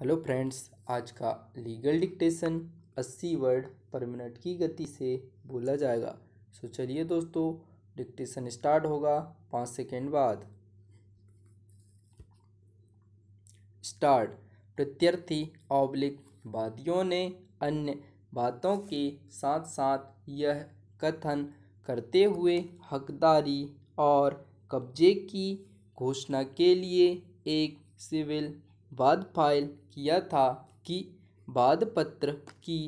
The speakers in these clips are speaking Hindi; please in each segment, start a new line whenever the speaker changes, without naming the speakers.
हेलो फ्रेंड्स आज का legal dictation 80 word per minute की गति से बोला जाएगा सो चलिए दोस्तों डिक्टेशन स्टार्ट होगा पाँच सेकेंड बाद स्टार्ट प्रत्यर्थी ऑब्लिक वादियों ने अन्य बातों के साथ साथ यह कथन करते हुए हकदारी और कब्जे की घोषणा के लिए एक सिविल बाद फाइल किया था कि बाद पत्र की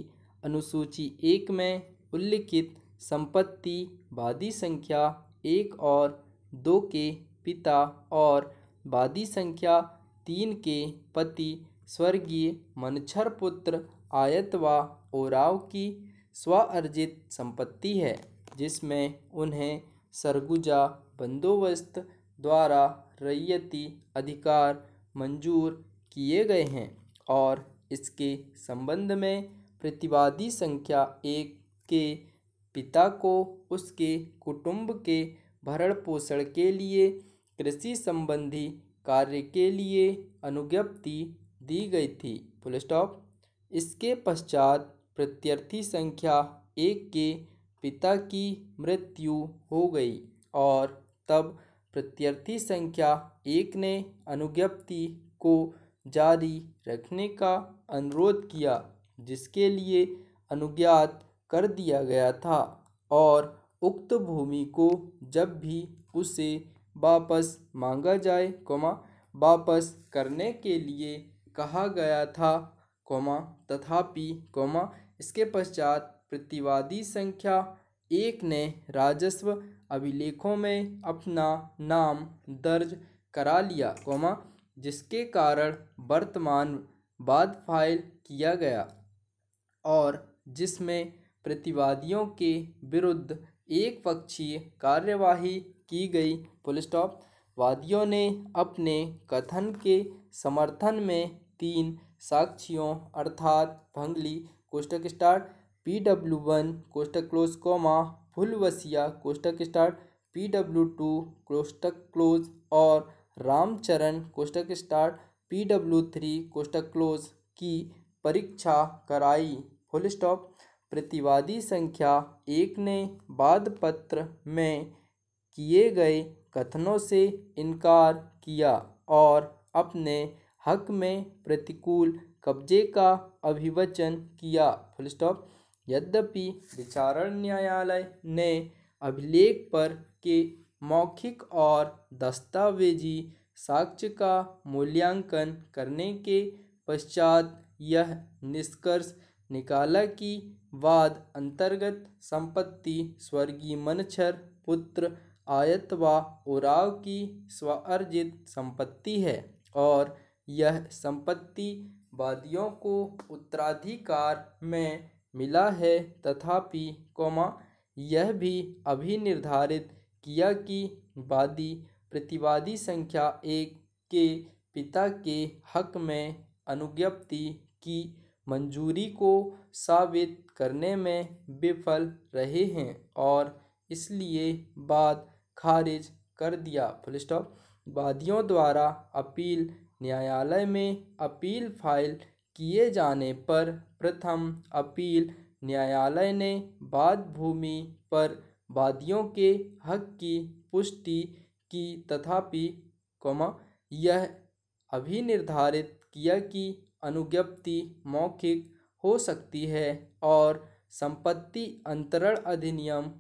अनुसूची एक में उल्लिखित संपत्ति वादी संख्या एक और दो के पिता और वादी संख्या तीन के पति स्वर्गीय मनछर पुत्र आयत व ओराव की स्वअर्जित संपत्ति है जिसमें उन्हें सरगुजा बंदोबस्त द्वारा रैयती अधिकार मंजूर किए गए हैं और इसके संबंध में प्रतिवादी संख्या एक के पिता को उसके कुटुंब के भरण पोषण के लिए कृषि संबंधी कार्य के लिए अनुज्ञप्ति दी गई थी फुल स्टॉप इसके पश्चात प्रत्यर्थी संख्या एक के पिता की मृत्यु हो गई और तब प्रत्यर्थी संख्या एक ने अनुज्ञप्ति को जारी रखने का अनुरोध किया जिसके लिए अनुज्ञात कर दिया गया था और उक्त भूमि को जब भी उसे वापस मांगा जाए कोमा वापस करने के लिए कहा गया था कोमा तथापि कोमा इसके पश्चात प्रतिवादी संख्या एक ने राजस्व अभिलेखों में अपना नाम दर्ज करा लिया कोमा जिसके कारण वर्तमान बाद फाइल किया गया और जिसमें प्रतिवादियों के विरुद्ध एक पक्षीय कार्यवाही की गई पुलिस स्टॉप वादियों ने अपने कथन के समर्थन में तीन साक्षियों अर्थात भंगली कोष्टक स्टार पी डब्ल्यू वन कोष्टक क्लोज कोमा फुलवसिया कोष्टक स्टार पी डब्ल्यू टू कोष्टक क्लोज और रामचरण कोष्टक स्टार पी डब्ल्यू थ्री कोष्टक क्लोज की परीक्षा कराई फुल स्टॉप प्रतिवादी संख्या एक ने बाद पत्र में किए गए कथनों से इनकार किया और अपने हक में प्रतिकूल कब्जे का अभिवचन किया फुल स्टॉप यद्यपि विचारण न्यायालय ने अभिलेख पर के मौखिक और दस्तावेजी साक्ष्य का मूल्यांकन करने के पश्चात यह निष्कर्ष निकाला कि वाद अंतर्गत संपत्ति स्वर्गीय मनछर पुत्र आयत व उराव की स्वअर्जित संपत्ति है और यह संपत्ति वादियों को उत्तराधिकार में मिला है तथापि कोमा यह भी निर्धारित किया कि वादी प्रतिवादी संख्या एक के पिता के हक में अनुज्ञप्ति की मंजूरी को साबित करने में विफल रहे हैं और इसलिए बाद खारिज कर दिया फुल स्टॉप वादियों द्वारा अपील न्यायालय में अपील फाइल किए जाने पर प्रथम अपील न्यायालय ने बाद भूमि पर वादियों के हक़ की पुष्टि की तथापि यह अभी निर्धारित किया कि अनुज्ञप्ति मौखिक हो सकती है और संपत्ति अंतरण अधिनियम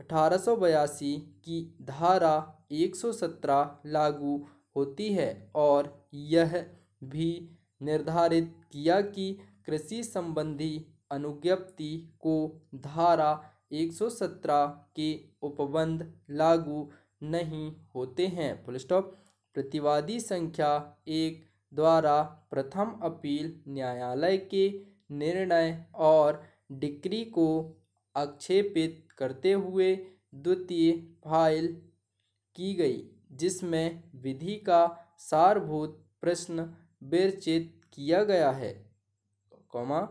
अठारह सौ बयासी की धारा एक सौ सत्रह लागू होती है और यह भी निर्धारित किया कि कृषि संबंधी अनुज्ञप्ति को धारा 117 के उपबंध लागू नहीं होते हैं फुल स्टॉप प्रतिवादी संख्या एक द्वारा प्रथम अपील न्यायालय के निर्णय और डिक्री को आक्षेपित करते हुए द्वितीय फाइल की गई जिसमें विधि का सारभूत प्रश्न विरचित किया गया है कौमा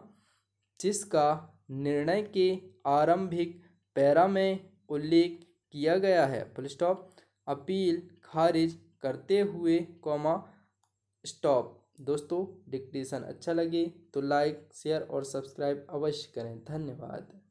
जिसका निर्णय के आरंभिक पैरा में उल्लेख किया गया है फुल स्टॉप अपील खारिज करते हुए कॉमा स्टॉप दोस्तों डिक्टेशन अच्छा लगे तो लाइक शेयर और सब्सक्राइब अवश्य करें धन्यवाद